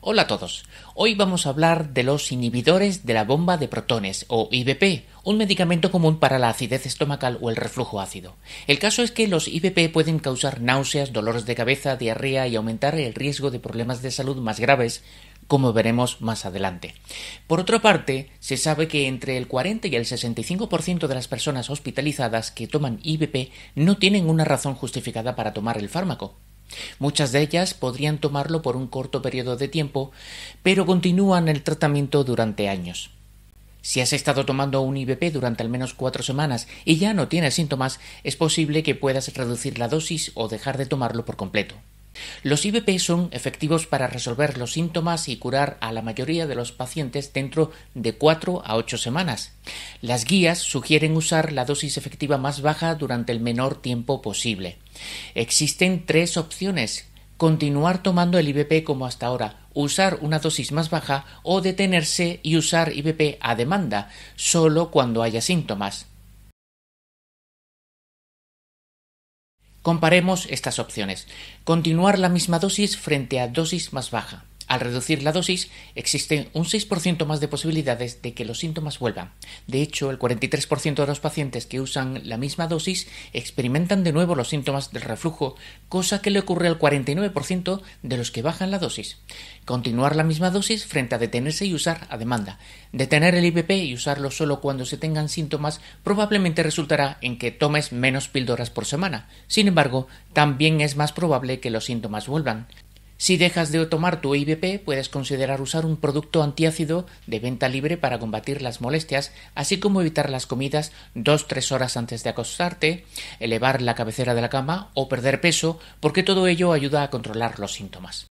Hola a todos. Hoy vamos a hablar de los inhibidores de la bomba de protones o IBP, un medicamento común para la acidez estomacal o el reflujo ácido. El caso es que los IBP pueden causar náuseas, dolores de cabeza, diarrea y aumentar el riesgo de problemas de salud más graves, como veremos más adelante. Por otra parte, se sabe que entre el 40 y el 65% de las personas hospitalizadas que toman IBP no tienen una razón justificada para tomar el fármaco, Muchas de ellas podrían tomarlo por un corto periodo de tiempo, pero continúan el tratamiento durante años. Si has estado tomando un IBP durante al menos cuatro semanas y ya no tienes síntomas, es posible que puedas reducir la dosis o dejar de tomarlo por completo. Los IBP son efectivos para resolver los síntomas y curar a la mayoría de los pacientes dentro de 4 a 8 semanas. Las guías sugieren usar la dosis efectiva más baja durante el menor tiempo posible. Existen tres opciones continuar tomando el IBP como hasta ahora, usar una dosis más baja o detenerse y usar IBP a demanda, solo cuando haya síntomas. Comparemos estas opciones. Continuar la misma dosis frente a dosis más baja. Al reducir la dosis, existe un 6% más de posibilidades de que los síntomas vuelvan. De hecho, el 43% de los pacientes que usan la misma dosis experimentan de nuevo los síntomas del reflujo, cosa que le ocurre al 49% de los que bajan la dosis. Continuar la misma dosis frente a detenerse y usar a demanda. Detener el IPP y usarlo solo cuando se tengan síntomas probablemente resultará en que tomes menos píldoras por semana. Sin embargo, también es más probable que los síntomas vuelvan. Si dejas de tomar tu IBP, puedes considerar usar un producto antiácido de venta libre para combatir las molestias, así como evitar las comidas 2 tres horas antes de acostarte, elevar la cabecera de la cama o perder peso, porque todo ello ayuda a controlar los síntomas.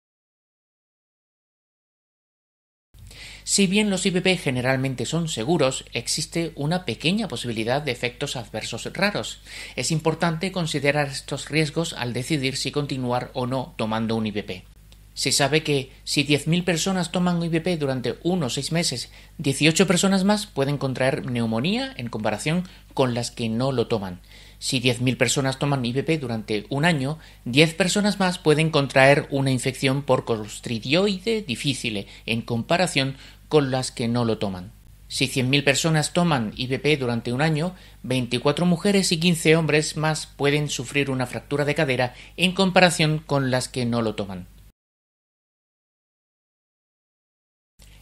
Si bien los IBP generalmente son seguros, existe una pequeña posibilidad de efectos adversos raros. Es importante considerar estos riesgos al decidir si continuar o no tomando un IVP. Se sabe que si 10.000 personas toman IBP durante o seis meses, 18 personas más pueden contraer neumonía en comparación con las que no lo toman. Si 10.000 personas toman IBP durante un año, 10 personas más pueden contraer una infección por costridioide difícil en comparación con las que no lo toman. Si 100.000 personas toman IBP durante un año, 24 mujeres y 15 hombres más pueden sufrir una fractura de cadera en comparación con las que no lo toman.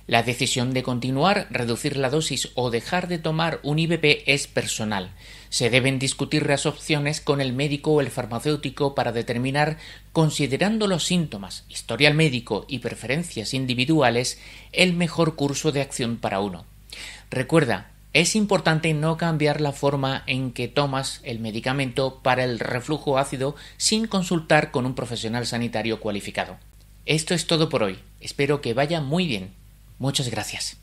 La decisión de continuar, reducir la dosis o dejar de tomar un IBP es personal. Se deben discutir las opciones con el médico o el farmacéutico para determinar, considerando los síntomas, historial médico y preferencias individuales, el mejor curso de acción para uno. Recuerda, es importante no cambiar la forma en que tomas el medicamento para el reflujo ácido sin consultar con un profesional sanitario cualificado. Esto es todo por hoy. Espero que vaya muy bien. Muchas gracias.